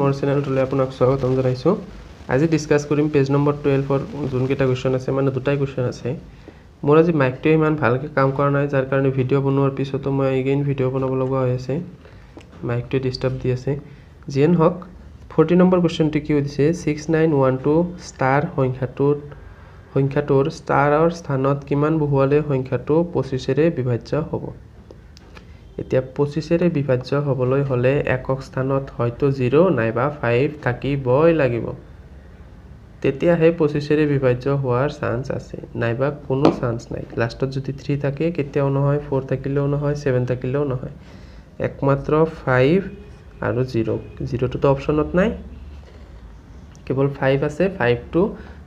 মোৰ চেনেলটোলৈ আপোনাক স্বাগতম জনাইছোঁ আজি ডিছকাছ কৰিম পেজ নম্বৰ টুৱেলভৰ যোনকেইটা কুৱেশ্যন আছে মানে দুটাই কুৱেশ্যন আছে মোৰ আজি মাইকটোৱে ইমান ভালকৈ কাম কৰা নাই যাৰ কাৰণে ভিডিঅ' বনোৱাৰ পিছতো মই এগেইন ভিডিঅ' বনাব লগা হৈ আছে মাইকটোৱে ডিষ্টাৰ্ব দি আছে যিয়ে নহওক ফৰ্টি নম্বৰ কুৱেশ্যনটো কি সুধিছে six nine one two star সংখ্যাটোত সংখ্যাটোৰ ষ্টাৰৰ স্থানত কিমান বহুৱালে সংখ্যাটো পঁচিছেৰে বিভাজ্য হ'ব এতিয়া পঁচিছেৰে বিভাজ্য হ'বলৈ হ'লে একক স্থানত হয়তো জিৰ' নাইবা ফাইভ থাকিবই লাগিব তেতিয়াহে পঁচিছেৰে বিভাজ্য হোৱাৰ চান্স আছে নাইবা কোনো চান্স নাই লাষ্টত যদি থ্ৰী থাকে কেতিয়াও নহয় ফ'ৰ থাকিলেও নহয় ছেভেন থাকিলেও নহয় একমাত্ৰ ফাইভ আৰু জিৰ' জিৰ'টোতো অপশ্যনত নাই কেৱল ফাইভ আছে ফাইভটো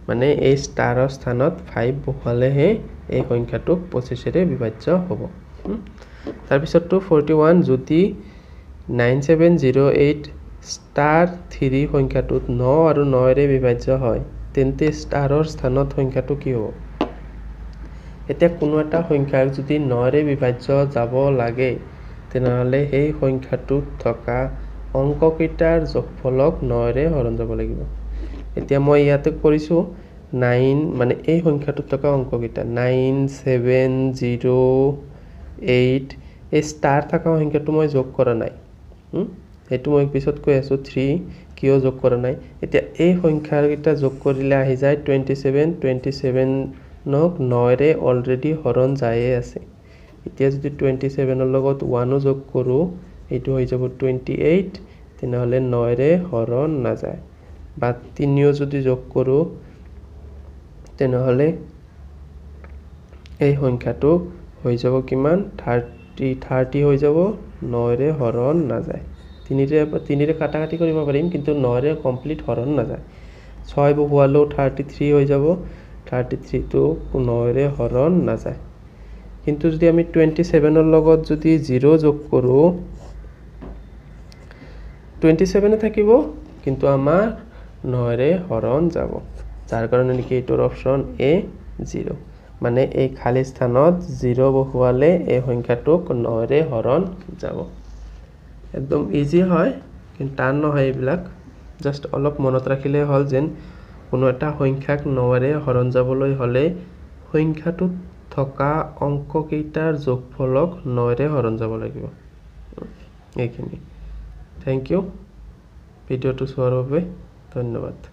মানে এই ষ্টাৰৰ স্থানত ফাইভ বহুৱালেহে এই সংখ্যাটো পঁচিছেৰে বিভাজ্য হ'ব তাৰপিছততো ফৰ্টি ওৱান জ্যোতি nine seven zero' eight star three সংখ্যাটোত ন আৰু নৰে বিভাজ্য হয় তেন্তে ষ্টাৰৰ স্থানত সংখ্যাটো কি হ'ব এতিয়া কোনো এটা সংখ্যাক যদি নৰে বিভাজ্য যাব লাগে তেনেহ'লে সেই সংখ্যাটোত থকা অংককেইটাৰ জফলক নৰে হৰণ যাব লাগিব এতিয়া মই ইয়াতে কৰিছোঁ নাইন মানে এই সংখ্যাটোত থকা অংককেইটা নাইন ছেভেন জিৰ' এইট এই ষ্টাৰ থকা সংখ্যাটো মই যোগ কৰা নাই সেইটো মই পিছত কৈ আছোঁ থ্ৰী কিয় যোগ কৰা নাই এতিয়া এই সংখ্যাকেইটা যোগ কৰিলে আহি যায় টুৱেণ্টি চেভেন টুৱেণ্টি চেভেনক নৰে অলৰেডি হৰণ যায়ে আছে এতিয়া যদি টুৱেণ্টি চেভেনৰ লগত ওৱানো যোগ কৰোঁ এইটো হৈ যাব টুৱেণ্টি এইট তেনেহ'লে নৰে হৰণ নাযায় বা তিনিও যদি যোগ কৰোঁ তেনেহ'লে এই সংখ্যাটো হৈ যাব কিমান থাৰ্ট টি থাৰ্টি হৈ যাব নৰে হৰণ নাযায় তিনিৰে তিনিৰে কাটাকাটি কৰিব পাৰিম কিন্তু নৰে কমপ্লিট হৰণ নাযায় ছয় বহুৱালেও থাৰ্টি থ্ৰী হৈ যাব থাৰ্টি থ্ৰীটো নৰে হৰণ নাযায় কিন্তু যদি আমি টুৱেণ্টি ছেভেনৰ লগত যদি জিৰ' যোগ কৰোঁ টুৱেণ্টি ছেভেনে থাকিব কিন্তু আমাৰ নৰে হৰণ যাব যাৰ কাৰণে নেকি এইটোৰ অপশ্যন এ জিৰ' মানে এই খালী স্থানত জিৰ' বহুৱালে এই সংখ্যাটোক নৰে হৰণ যাব একদম ইজি হয় কিন্তু টান নহয় এইবিলাক জাষ্ট অলপ মনত রাখিলে হল যেন কোনো এটা সংখ্যাক নয়রে হৰণ যাবলৈ হলে সংখ্যাটোত থকা অঙ্ককেইটাৰ যোগফলক নয়েৰে হৰণ যাব লাগিব এইখিনি থেংক ইউ ভিডিঅ'টো চোৱাৰ বাবে ধন্যবাদ